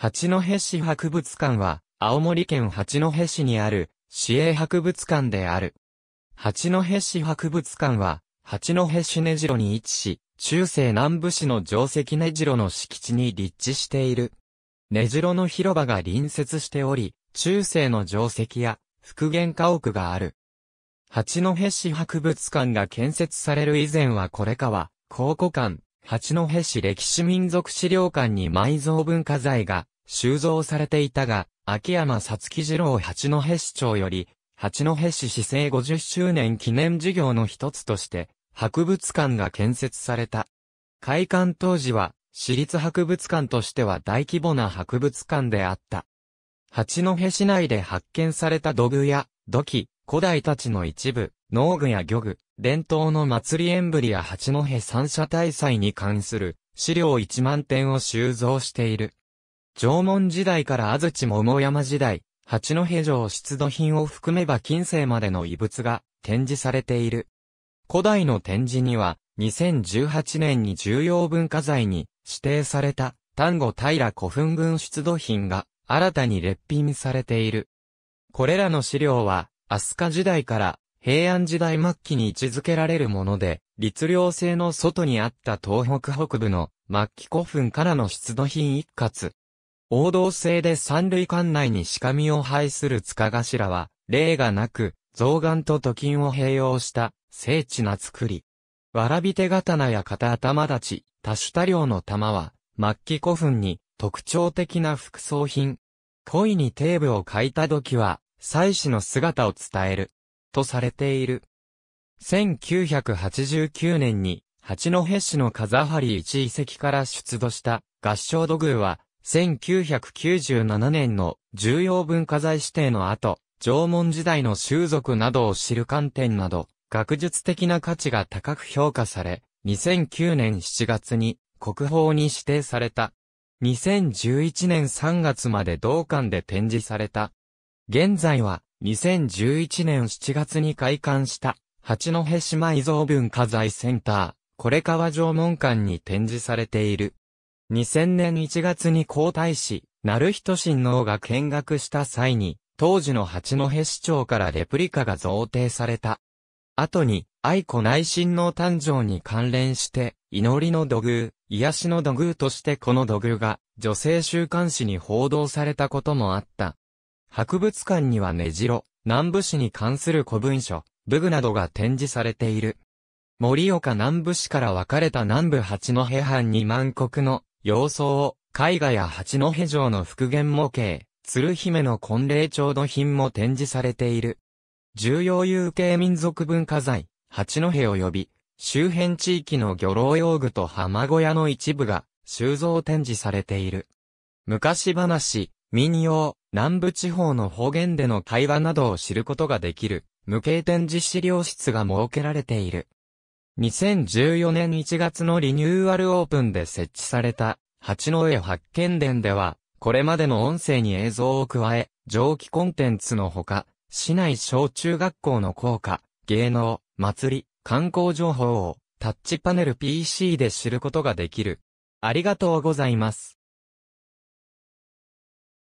八戸市博物館は、青森県八戸市にある、市営博物館である。八戸市博物館は、八戸市根城に位置し、中世南部市の城跡根城の敷地に立地している。根城の広場が隣接しており、中世の城跡や復元家屋がある。八戸市博物館が建設される以前はこれかは、考古館、八戸市歴史民族資料館に埋蔵文化財が収蔵されていたが、秋山さつき次郎八戸市長より、八戸市市政50周年記念事業の一つとして、博物館が建設された。開館当時は、市立博物館としては大規模な博物館であった。八戸市内で発見された土偶や土器、古代たちの一部、農具や漁具、伝統の祭りンブリや八戸三社大祭に関する資料1万点を収蔵している。縄文時代から安土桃山時代、八戸城出土品を含めば近世までの遺物が展示されている。古代の展示には、2018年に重要文化財に指定された丹後平古墳群出土品が新たに列品されている。これらの資料は飛鳥時代から平安時代末期に位置づけられるもので、律令制の外にあった東北北部の末期古墳からの出土品一括。王道制で三類館内にしかみを配する塚頭は、例がなく、象眼と土金を併用した精緻な作り。わらび手刀や片頭立ち、多種多量の玉は、末期古墳に特徴的な副葬品。恋にテーブを書いた時は、祭祀の姿を伝える、とされている。1989年に、八戸市の風張一遺跡から出土した合掌土偶は、1997年の重要文化財指定の後、縄文時代の習俗などを知る観点など、学術的な価値が高く評価され、2009年7月に国宝に指定された。2011年3月まで同館で展示された。現在は、2011年7月に開館した、八戸島遺蔵文化財センター、これ川縄文館に展示されている。2000年1月に皇太子、鳴人親王が見学した際に、当時の八戸市長からレプリカが贈呈された。後に、愛子内親王誕生に関連して、祈りの土偶、癒しの土偶としてこの土偶が、女性週刊誌に報道されたこともあった。博物館には根城、南部市に関する古文書、武具などが展示されている。盛岡南部市から分かれた南部八戸藩二万国の様相を、絵画や八戸城の復元模型、鶴姫の婚礼調度品も展示されている。重要有形民族文化財、八戸及び、周辺地域の漁労用具と浜小屋の一部が収蔵展示されている。昔話、民謡、南部地方の方言での会話などを知ることができる、無形展示資料室が設けられている。2014年1月のリニューアルオープンで設置された、八の上八犬伝では、これまでの音声に映像を加え、蒸気コンテンツのほか、市内小中学校の校歌、芸能、祭り、観光情報をタッチパネル PC で知ることができる。ありがとうございます。